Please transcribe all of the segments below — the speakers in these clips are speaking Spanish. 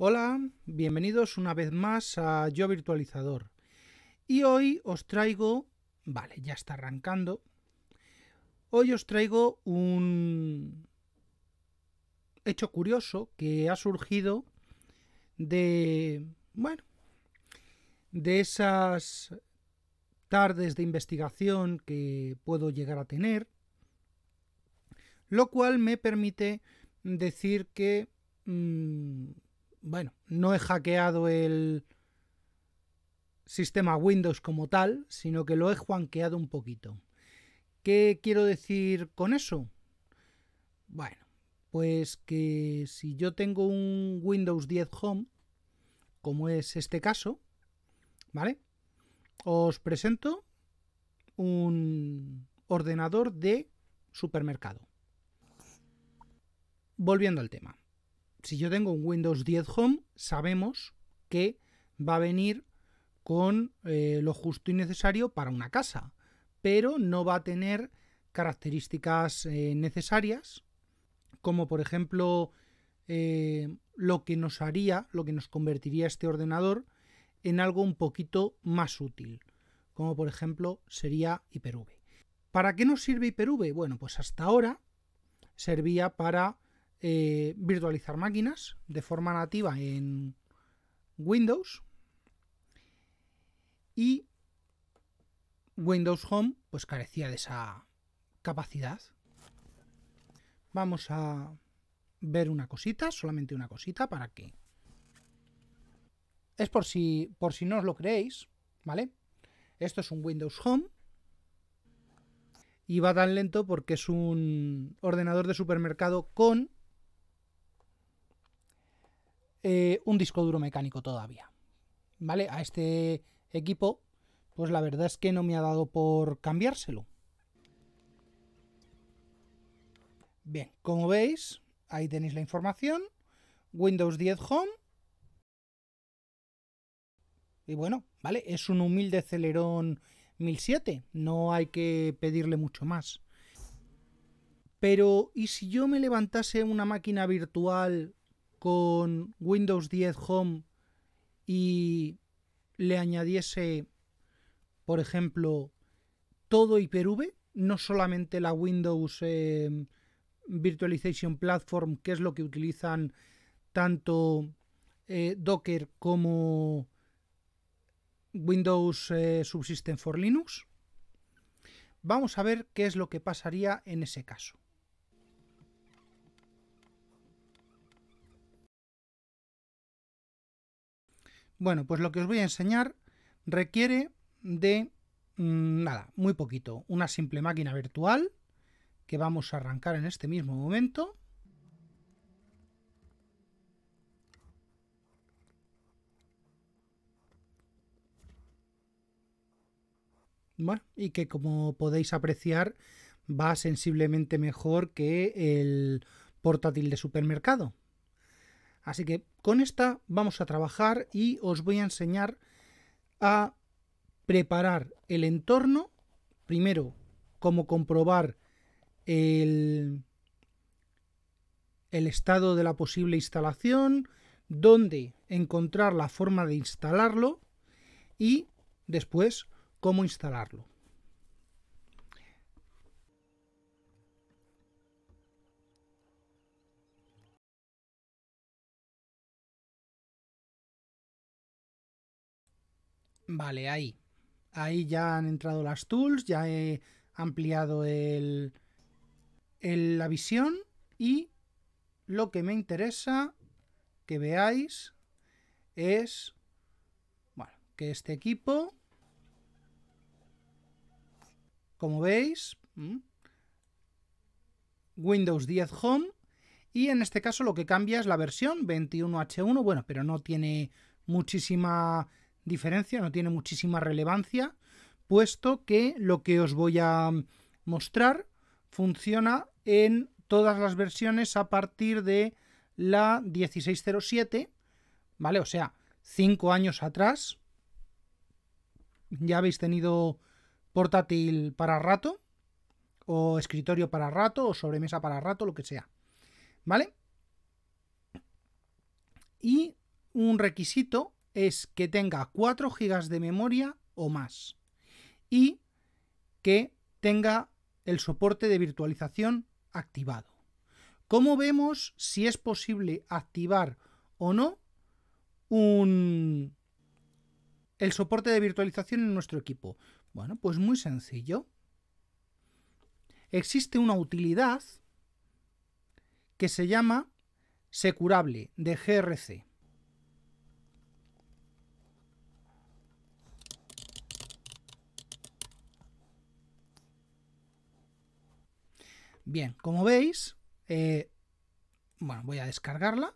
Hola, bienvenidos una vez más a Yo Virtualizador. Y hoy os traigo, vale, ya está arrancando. Hoy os traigo un hecho curioso que ha surgido de, bueno, de esas tardes de investigación que puedo llegar a tener, lo cual me permite decir que mm, bueno, no he hackeado el sistema Windows como tal, sino que lo he juanqueado un poquito. ¿Qué quiero decir con eso? Bueno, pues que si yo tengo un Windows 10 Home, como es este caso, ¿vale? Os presento un ordenador de supermercado. Volviendo al tema si yo tengo un Windows 10 Home, sabemos que va a venir con eh, lo justo y necesario para una casa, pero no va a tener características eh, necesarias, como por ejemplo eh, lo que nos haría, lo que nos convertiría este ordenador en algo un poquito más útil, como por ejemplo sería Hyper-V. ¿Para qué nos sirve Hyper-V? Bueno, pues hasta ahora servía para eh, virtualizar máquinas de forma nativa en Windows y Windows Home pues carecía de esa capacidad. Vamos a ver una cosita, solamente una cosita para que es por si por si no os lo creéis, ¿vale? Esto es un Windows Home y va tan lento porque es un ordenador de supermercado con eh, un disco duro mecánico todavía. ¿Vale? A este equipo, pues la verdad es que no me ha dado por cambiárselo. Bien, como veis, ahí tenéis la información. Windows 10 Home. Y bueno, ¿vale? Es un humilde celerón 1007, no hay que pedirle mucho más. Pero, ¿y si yo me levantase una máquina virtual con Windows 10 Home y le añadiese, por ejemplo, todo Hyper-V, no solamente la Windows em, Virtualization Platform, que es lo que utilizan tanto eh, Docker como Windows eh, Subsystem for Linux. Vamos a ver qué es lo que pasaría en ese caso. Bueno, pues lo que os voy a enseñar requiere de mm, nada, muy poquito. Una simple máquina virtual que vamos a arrancar en este mismo momento. Bueno, y que como podéis apreciar va sensiblemente mejor que el portátil de supermercado. Así que con esta vamos a trabajar y os voy a enseñar a preparar el entorno. Primero, cómo comprobar el, estado de la posible instalación, dónde encontrar la forma de instalarlo y después cómo instalarlo. Vale, ahí. Ahí ya han entrado las tools, ya he ampliado el, la visión y lo que me interesa que veáis es que este equipo, como veis, Windows 10 Home y en este caso lo que cambia es la versión 21H1, bueno, pero no tiene muchísima diferencia, no tiene muchísima relevancia, puesto que lo que os voy a mostrar funciona en todas las versiones a partir de la 1607, ¿vale? O sea, cinco años atrás. Ya habéis tenido portátil para rato, o escritorio para rato, o sobremesa para rato, lo que sea. ¿Vale? Y un requisito es que tenga 4 GB de memoria o más y que tenga el soporte de virtualización activado. ¿Cómo vemos si es posible activar o no un... el soporte de virtualización en nuestro equipo? Bueno, pues muy sencillo. Existe una utilidad que se llama Securable de GRC. Bien, como veis, eh, bueno, voy a descargarla,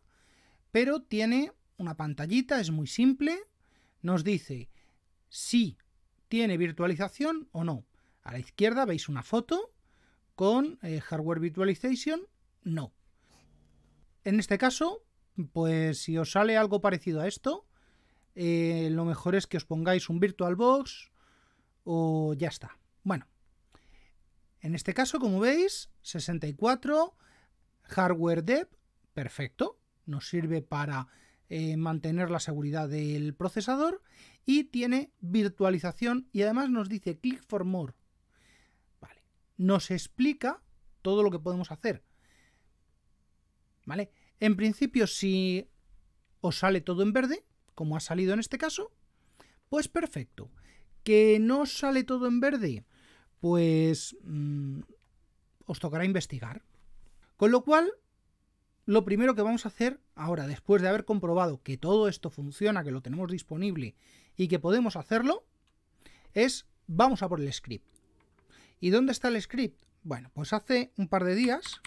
pero tiene una pantallita, es muy simple, nos dice si tiene virtualización o no. A la izquierda veis una foto con eh, hardware virtualization, no. En este caso, pues si os sale algo parecido a esto, eh, lo mejor es que os pongáis un VirtualBox o ya está. Bueno, en este caso, como veis, 64, hardware dev, perfecto, nos sirve para eh, mantener la seguridad del procesador y tiene virtualización y además nos dice click for more. Vale, nos explica todo lo que podemos hacer. Vale, en principio si os sale todo en verde, como ha salido en este caso, pues perfecto. Que no sale todo en verde, pues mm, os tocará investigar. Con lo cual, lo primero que vamos a hacer ahora, después de haber comprobado que todo esto funciona, que lo tenemos disponible y que podemos hacerlo, es vamos a por el script. ¿Y dónde está el script? Bueno, pues hace un par de días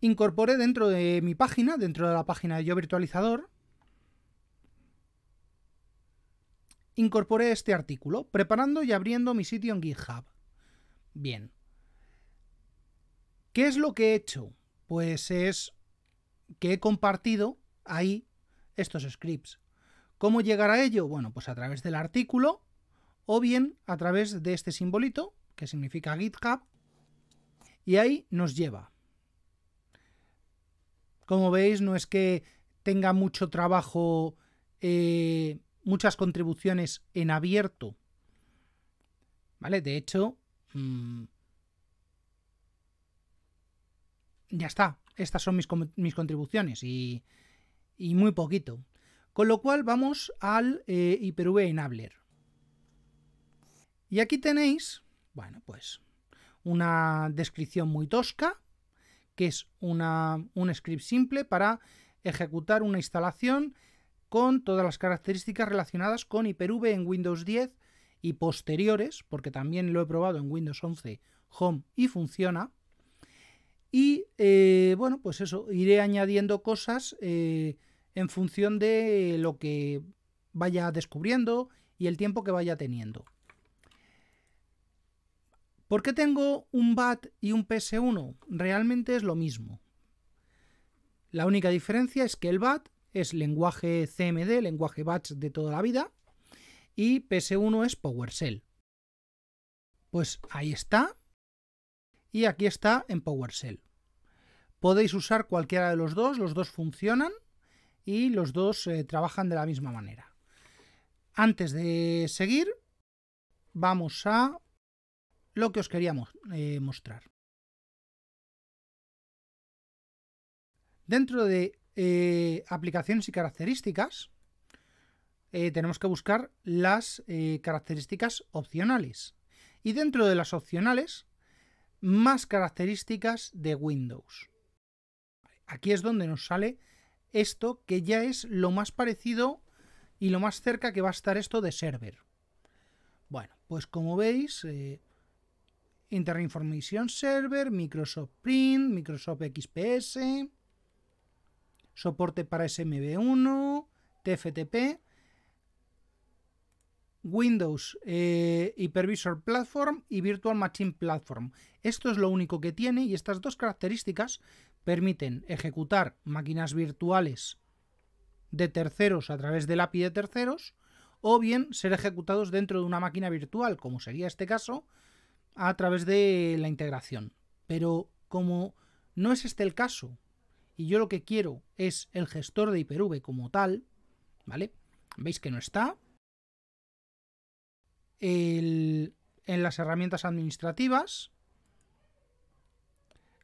incorporé dentro de mi página, dentro de la página de Yo Virtualizador, incorporé este artículo, preparando y abriendo mi sitio en GitHub. Bien. ¿Qué es lo que he hecho? Pues es que he compartido ahí estos scripts. ¿Cómo llegar a ello? Bueno, pues a través del artículo o bien a través de este simbolito que significa GitHub y ahí nos lleva. Como veis, no es que tenga mucho trabajo eh, muchas contribuciones en abierto. ¿Vale? De hecho, mm, ya está. Estas son mis, contribuciones y, muy poquito. Con lo cual vamos al eh, Hyper-V Enabler. Y aquí tenéis, bueno, pues una descripción muy tosca, que es un script simple para ejecutar una instalación con todas las características relacionadas con Hyper-V en Windows 10 y posteriores, porque también lo he probado en Windows 11 Home y funciona. Y eh, bueno, pues eso, iré añadiendo cosas eh, en función de lo que vaya descubriendo y el tiempo que vaya teniendo. ¿Por qué tengo un BAT y un PS1? Realmente es lo mismo. La única diferencia es que el BAT es lenguaje CMD, lenguaje batch de toda la vida, y PS1 es PowerShell. Pues ahí está, y aquí está en PowerShell. Podéis usar cualquiera de los dos, los dos funcionan y los dos eh, trabajan de la misma manera. Antes de seguir, vamos a lo que os queríamos eh, mostrar. Dentro de eh, aplicaciones y características, eh, tenemos que buscar las eh, características opcionales. Y dentro de las opcionales, más características de Windows. Aquí es donde nos sale esto que ya es lo más parecido y lo más cerca que va a estar esto de server. Bueno, pues como veis, Interinformation Server, Microsoft Print, Microsoft XPS, soporte para SMB1, TFTP, Windows eh, Hypervisor Platform y Virtual Machine Platform. Esto es lo único que tiene y estas dos características permiten ejecutar máquinas virtuales de terceros a través del API de terceros o bien ser ejecutados dentro de una máquina virtual, como sería este caso, a través de la integración. Pero como no es este el caso, y yo lo que quiero es el gestor de hyper como tal, ¿vale? Veis que no está. en las herramientas administrativas,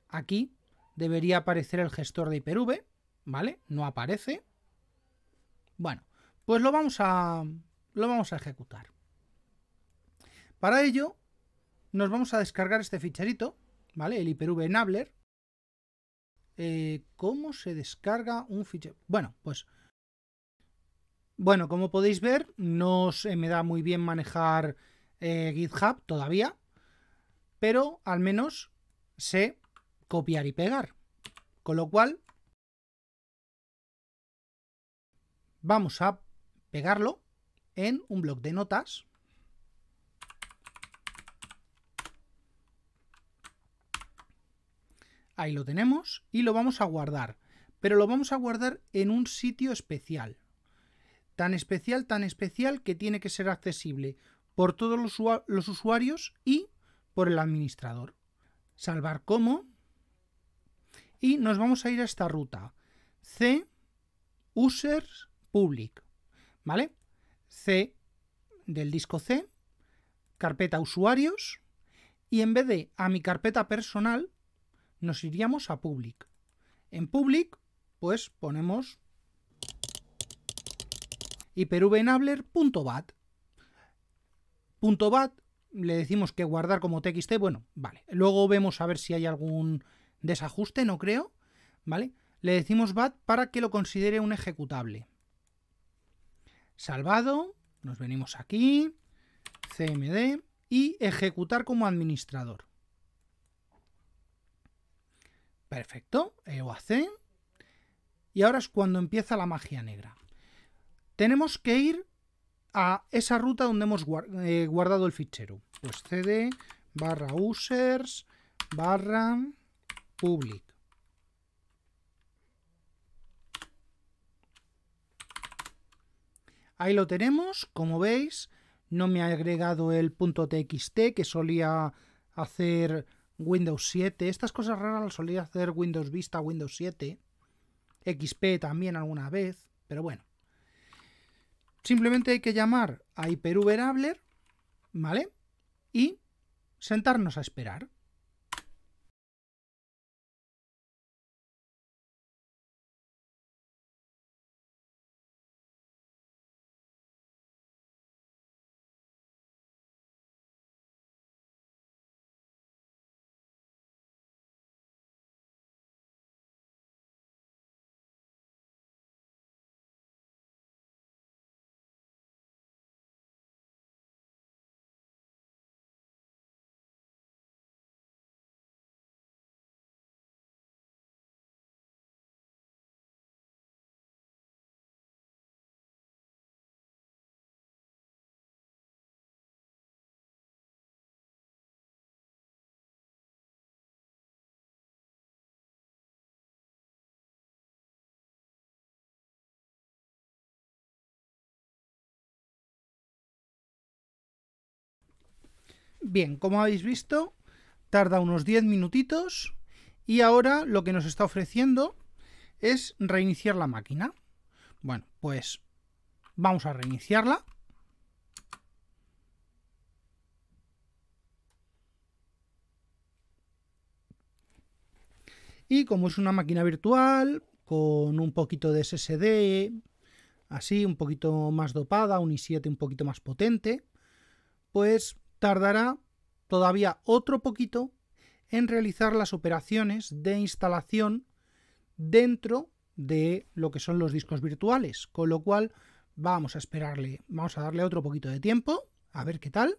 aquí debería aparecer el gestor de hyper ¿vale? No aparece. Bueno, pues lo vamos a, lo vamos a ejecutar. Para ello, nos vamos a descargar este ficherito, ¿vale? El hyper Enabler, eh, ¿Cómo se descarga un fichero? Bueno, pues... Bueno, como podéis ver, no se me da muy bien manejar eh, GitHub todavía, pero al menos sé copiar y pegar. Con lo cual, vamos a pegarlo en un bloc de notas Ahí lo tenemos y lo vamos a guardar, pero lo vamos a guardar en un sitio especial. Tan especial, tan especial que tiene que ser accesible por todos los, usuarios y por el administrador. Salvar como. Y nos vamos a ir a esta ruta. C users public. ¿Vale? C del disco C, carpeta usuarios, y en vez de a mi carpeta personal, nos iríamos a public. En public, pues ponemos hipervenabler.bat. .bat le decimos que guardar como txt, bueno, vale. Luego vemos a ver si hay algún desajuste, no creo, ¿vale? Le decimos bat para que lo considere un ejecutable. Salvado, nos venimos aquí, cmd y ejecutar como administrador. Perfecto, lo Y ahora es cuando empieza la magia negra. Tenemos que ir a esa ruta donde hemos eh, guardado el fichero. Pues cd barra users barra public. Ahí lo tenemos, como veis, no me ha agregado el punto .txt que solía hacer Windows 7. Estas cosas raras las solía hacer Windows Vista, Windows 7. XP también alguna vez, pero bueno. Simplemente hay que llamar a hyper ¿vale? Y sentarnos a esperar. Bien, como habéis visto, tarda unos 10 minutitos y ahora lo que nos está ofreciendo es reiniciar la máquina. Bueno, pues vamos a reiniciarla. Y como es una máquina virtual, con un poquito de SSD, así, un poquito más dopada, un i7 un poquito más potente, pues tardará todavía otro poquito en realizar las operaciones de instalación dentro de lo que son los discos virtuales, con lo cual vamos a esperarle, vamos a darle otro poquito de tiempo, a ver qué tal,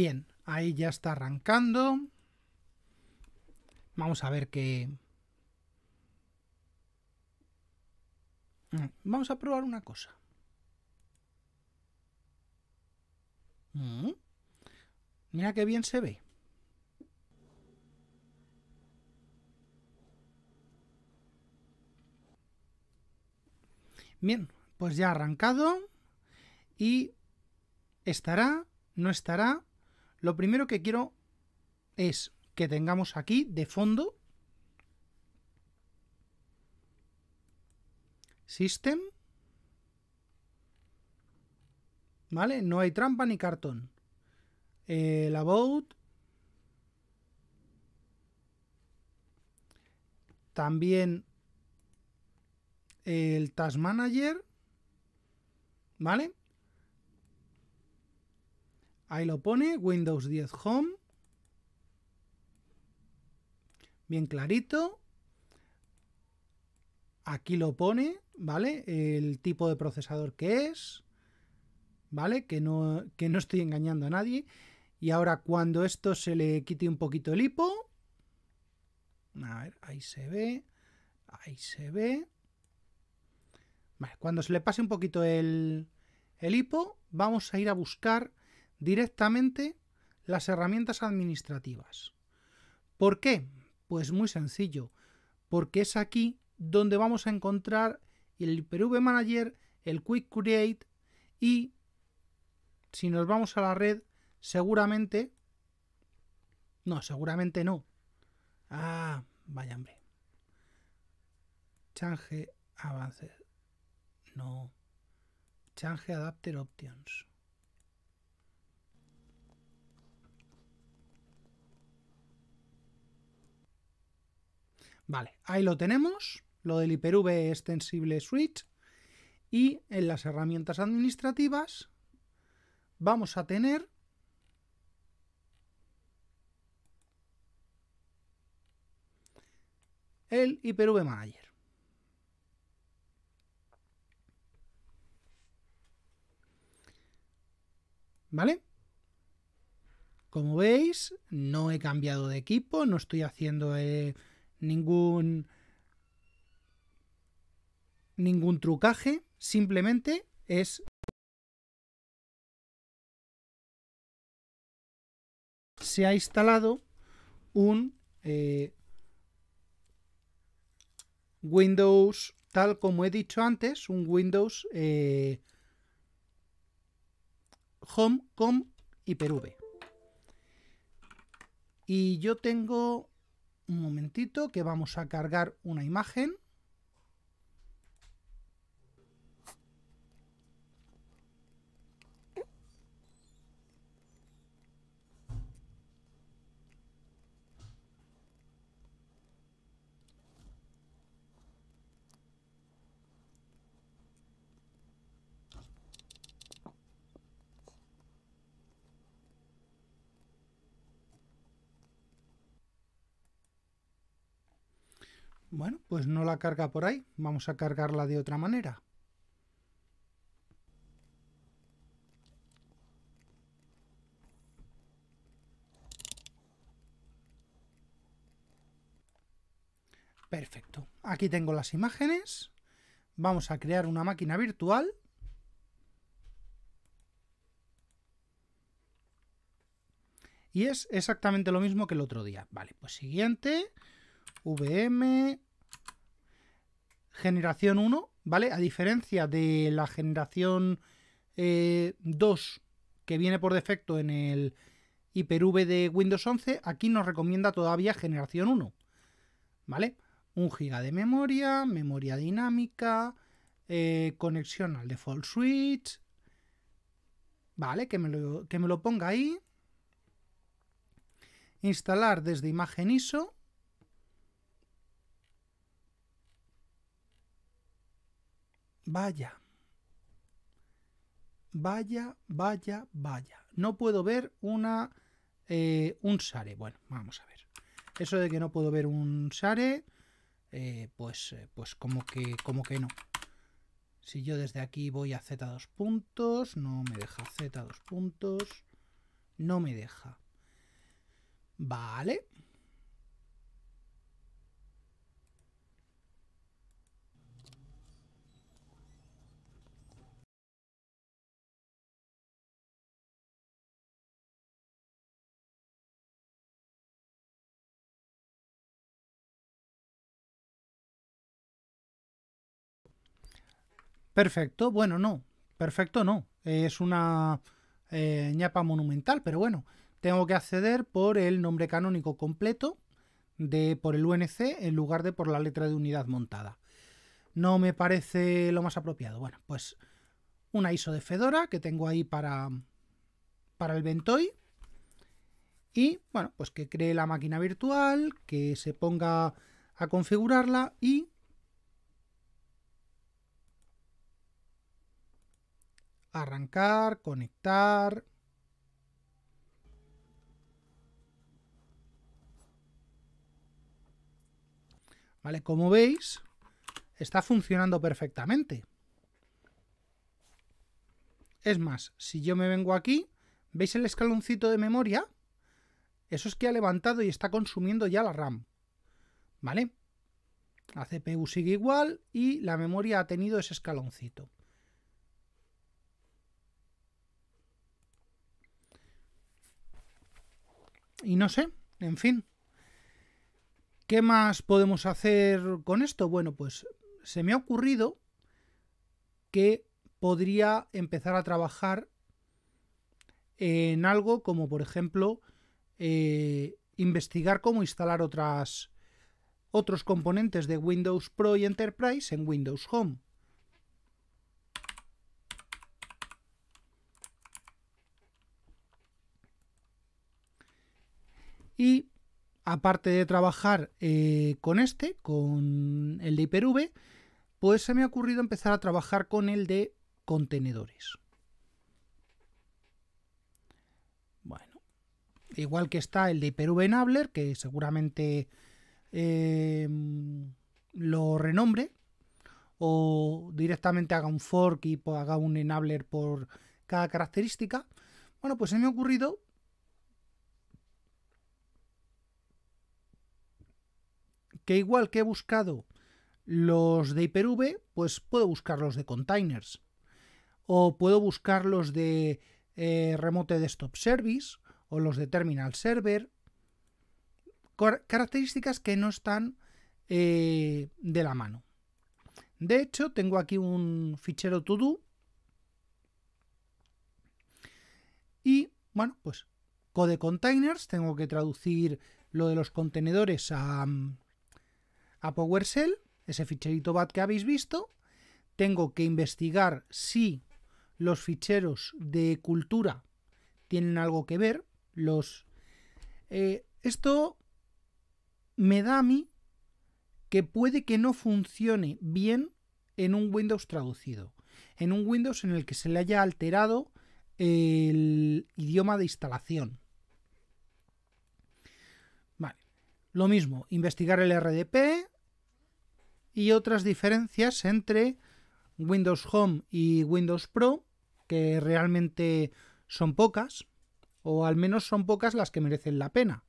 Bien, ahí ya está arrancando. Vamos a ver qué... Mm, vamos a probar una cosa. Mm. Mira qué bien se ve. Bien, pues ya ha arrancado y estará, no estará, lo primero que quiero es que tengamos aquí de fondo System. ¿Vale? No hay trampa ni cartón. El About. También el Task Manager. ¿Vale? Ahí lo pone, Windows 10 Home. Bien clarito. Aquí lo pone, ¿vale? El tipo de procesador que es, ¿vale? Que no, no estoy engañando a nadie. Y ahora cuando esto se le quite un poquito el hipo, a ver, ahí se ve, ahí se ve. Vale, cuando se le pase un poquito el, el hipo, vamos a ir a buscar directamente las herramientas administrativas. ¿Por qué? Pues muy sencillo, porque es aquí donde vamos a encontrar el PV Manager, el Quick Create y si nos vamos a la red, seguramente... No, seguramente no. Ah, vaya hombre. Change Avances. No. Change Adapter Options. Vale, ahí lo tenemos, lo del Hyper-V extensible switch. Y en las herramientas administrativas vamos a tener el Hyper-V Manager. ¿Vale? Como veis, no he cambiado de equipo, no estoy haciendo... Eh, ningún ningún trucaje, simplemente es se ha instalado un eh, Windows tal como he dicho antes, un Windows eh, Home con Hyper-V. Y yo tengo un momentito que vamos a cargar una imagen. Bueno, pues no la carga por ahí, vamos a cargarla de otra manera. Perfecto, aquí tengo las imágenes, vamos a crear una máquina virtual. Y es exactamente lo mismo que el otro día. Vale, pues siguiente, VM, generación 1, ¿vale? A diferencia de la generación 2 eh, que viene por defecto en el Hyper-V de Windows 11, aquí nos recomienda todavía generación 1, ¿vale? Un giga de memoria, memoria dinámica, eh, conexión al default switch, ¿vale? Que que me lo ponga ahí. Instalar desde imagen ISO, Vaya. Vaya, vaya, vaya. No puedo ver una eh, un sare. Bueno, vamos a ver. Eso de que no puedo ver un sare, eh, pues, eh, pues como que, como que no. Si yo desde aquí voy a Z dos puntos, no me deja Z dos puntos. No me deja. Vale. Perfecto, bueno, no. Perfecto, no. Es una eh, ñapa monumental, pero bueno, tengo que acceder por el nombre canónico completo, de, por el UNC, en lugar de por la letra de unidad montada. No me parece lo más apropiado. Bueno, pues una ISO de Fedora que tengo ahí para, para el Ventoy. Y bueno, pues que cree la máquina virtual, que se ponga a configurarla y arrancar, conectar. Vale, como veis, está funcionando perfectamente. Es más, si yo me vengo aquí, ¿veis el escaloncito de memoria? Eso es que ha levantado y está consumiendo ya la RAM. ¿Vale? La CPU sigue igual y la memoria ha tenido ese escaloncito. Y no sé, en fin. ¿Qué más podemos hacer con esto? Bueno, pues se me ha ocurrido que podría empezar a trabajar en algo como, por ejemplo, eh, investigar cómo instalar otras, otros componentes de Windows Pro y Enterprise en Windows Home. aparte de trabajar eh, con este, con el de hyper pues se me ha ocurrido empezar a trabajar con el de contenedores. Bueno, igual que está el de Hyper-V Enabler, que seguramente eh, lo renombre, o directamente haga un fork y haga un enabler por cada característica. Bueno, pues se me ha ocurrido que igual que he buscado los de Hyper-V, pues puedo buscar los de containers. O puedo buscar los de eh, remote desktop service o los de terminal server. características que no están eh, de la mano. De hecho, tengo aquí un fichero todo. Y bueno, pues code containers. Tengo que traducir lo de los contenedores a, mm, a PowerShell, ese ficherito BAT que habéis visto. Tengo que investigar si los ficheros de cultura tienen algo que ver. Los, eh, esto me da a mí que puede que no funcione bien en un Windows traducido, en un Windows en el que se le haya alterado el idioma de instalación. lo mismo, investigar el RDP, y otras diferencias entre Windows Home y Windows Pro, que realmente son pocas, o al menos son pocas las que merecen la pena.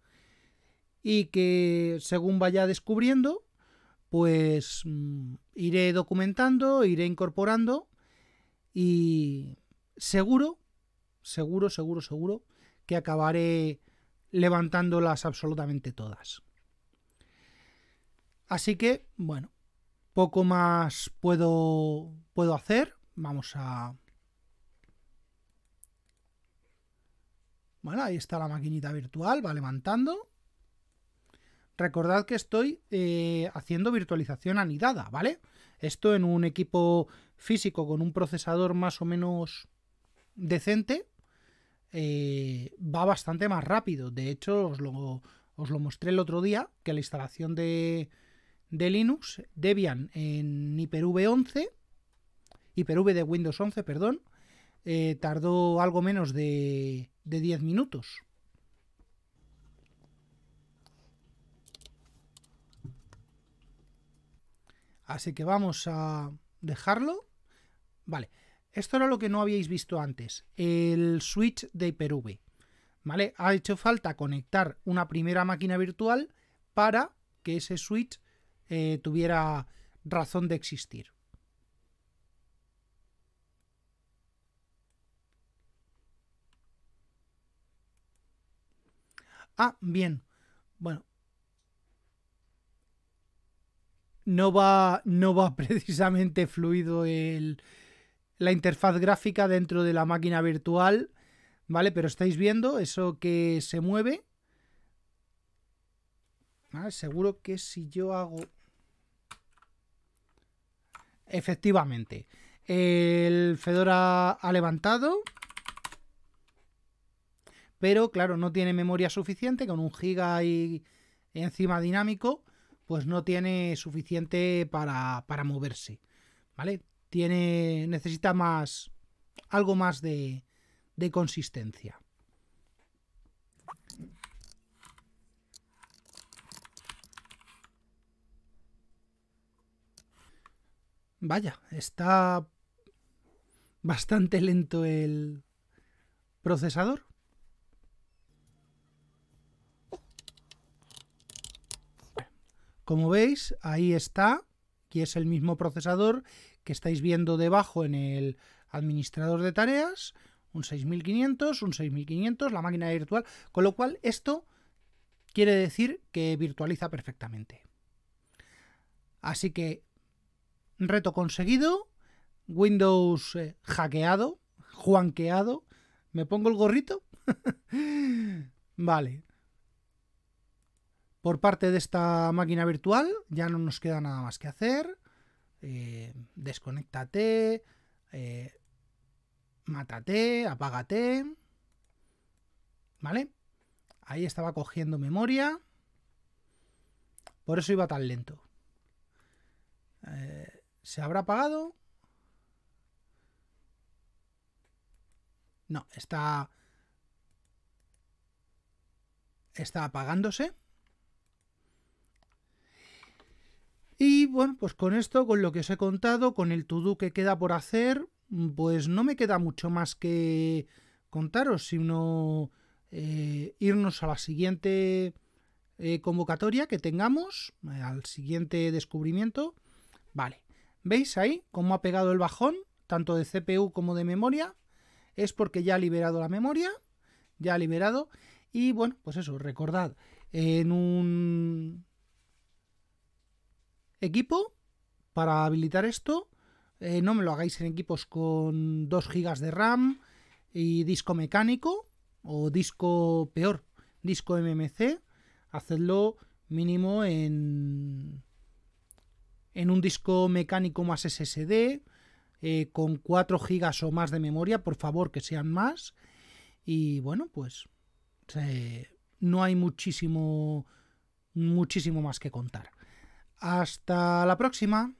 Y que según vaya descubriendo, pues mm, iré documentando, iré incorporando y seguro, seguro, seguro, seguro que acabaré levantándolas absolutamente todas. Así que, bueno, poco más puedo, puedo hacer. Vamos a... Bueno, ahí está la maquinita virtual, va levantando. Recordad que estoy eh, haciendo virtualización anidada, ¿vale? Esto en un equipo físico con un procesador más o menos decente eh, va bastante más rápido. De hecho, os os lo mostré el otro día, que la instalación de, de Linux, Debian en Hyper-V 11, Hyper-V de Windows 11, perdón, eh, tardó algo menos de, de 10 minutos. Así que vamos a dejarlo. Vale, esto era lo que no habíais visto antes, el switch de hyper ¿Vale? Ha hecho falta conectar una primera máquina virtual para que ese switch eh, tuviera razón de existir. Ah, bien. Bueno. No va, no va precisamente fluido el, la interfaz gráfica dentro de la máquina virtual, ¿vale? Pero estáis viendo eso que se mueve. Ah, seguro que si yo hago Efectivamente. El Fedora ha levantado. Pero claro, no tiene memoria suficiente. Con un giga y encima dinámico, pues no tiene suficiente para, para moverse. ¿Vale? Tiene. Necesita más. algo más de, de consistencia. Vaya, está bastante lento el procesador. Como veis, ahí está, que es el mismo procesador que estáis viendo debajo en el administrador de tareas, un 6500, un 6500, la máquina virtual, con lo cual esto quiere decir que virtualiza perfectamente. Así que reto conseguido, Windows eh, hackeado, juanqueado, ¿me pongo el gorrito? vale. Por parte de esta máquina virtual ya no nos queda nada más que hacer. Eh, desconéctate, eh, mátate, apágate. ¿Vale? Ahí estaba cogiendo memoria. Por eso iba tan lento. Eh, ¿Se habrá apagado No, está... Está apagándose. Y bueno, pues con esto, con lo que os he contado, con el to que queda por hacer, pues no me queda mucho más que contaros, sino eh, irnos a la siguiente eh, convocatoria que tengamos, eh, al siguiente descubrimiento. Vale. ¿Veis ahí cómo ha pegado el bajón, tanto de CPU como de memoria? Es porque ya ha liberado la memoria, ya ha liberado. Y bueno, pues eso, recordad, en un equipo, para habilitar esto, eh, no me lo hagáis en equipos con 2 GB de RAM y disco mecánico o disco peor, disco MMC, hacedlo mínimo en en un disco mecánico más SSD, eh, con 4 GB o más de memoria, por favor que sean más. Y bueno, pues no hay muchísimo, muchísimo más que contar. Hasta la próxima.